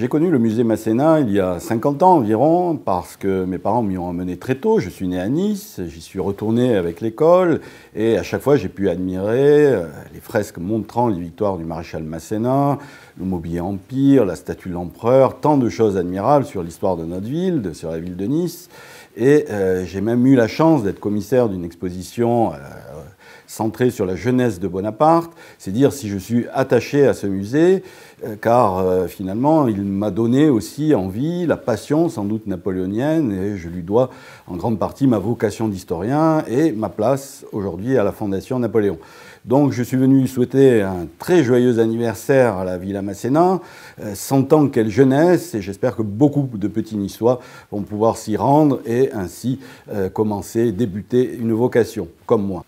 J'ai connu le musée Masséna il y a 50 ans environ, parce que mes parents m'y ont emmené très tôt. Je suis né à Nice, j'y suis retourné avec l'école, et à chaque fois j'ai pu admirer euh, les fresques montrant les victoires du maréchal Masséna, le mobilier empire, la statue de l'empereur, tant de choses admirables sur l'histoire de notre ville, sur la ville de Nice. Et euh, j'ai même eu la chance d'être commissaire d'une exposition. Euh, centré sur la jeunesse de Bonaparte. C'est dire si je suis attaché à ce musée, euh, car euh, finalement, il m'a donné aussi envie, la passion sans doute napoléonienne, et je lui dois en grande partie ma vocation d'historien et ma place aujourd'hui à la Fondation Napoléon. Donc je suis venu souhaiter un très joyeux anniversaire à la Villa Masséna, 100 euh, ans quelle jeunesse, et j'espère que beaucoup de petits niçois vont pouvoir s'y rendre et ainsi commencer, débuter une vocation, comme moi.